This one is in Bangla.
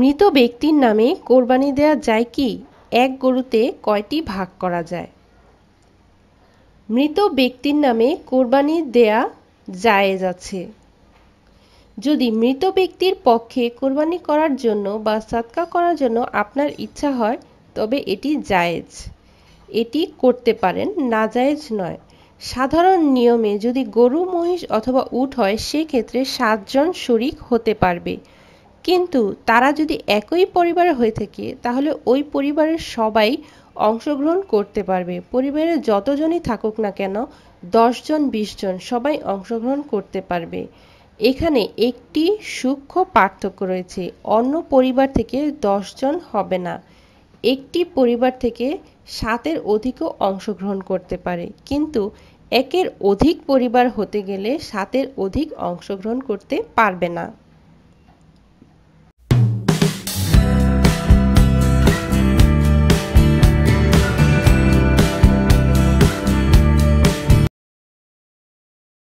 মৃত ব্যক্তির নামে কোরবানি দেয়া যায় কি এক গরুতে কয়টি ভাগ করা যায় মৃত ব্যক্তির নামে কোরবানি দেয়া জায়েজ আছে যদি মৃত ব্যক্তির পক্ষে কোরবানি করার জন্য বা সাতকা করার জন্য আপনার ইচ্ছা হয় তবে এটি জায়েজ এটি করতে পারেন না জায়েজ নয় সাধারণ নিয়মে যদি গরু মহিষ অথবা উট হয় সেক্ষেত্রে সাতজন শরিক হতে পারবে কিন্তু তারা যদি একই পরিবার হয়ে থাকে তাহলে ওই পরিবারের সবাই অংশগ্রহণ করতে পারবে পরিবারের যতজনই থাকুক না কেন দশজন বিশজন সবাই অংশগ্রহণ করতে পারবে এখানে একটি সূক্ষ্ম পার্থক্য রয়েছে অন্য পরিবার থেকে দশজন হবে না একটি পরিবার থেকে সাতের অধিকও অংশগ্রহণ করতে পারে কিন্তু একের অধিক পরিবার হতে গেলে সাতের অধিক অংশগ্রহণ করতে পারবে না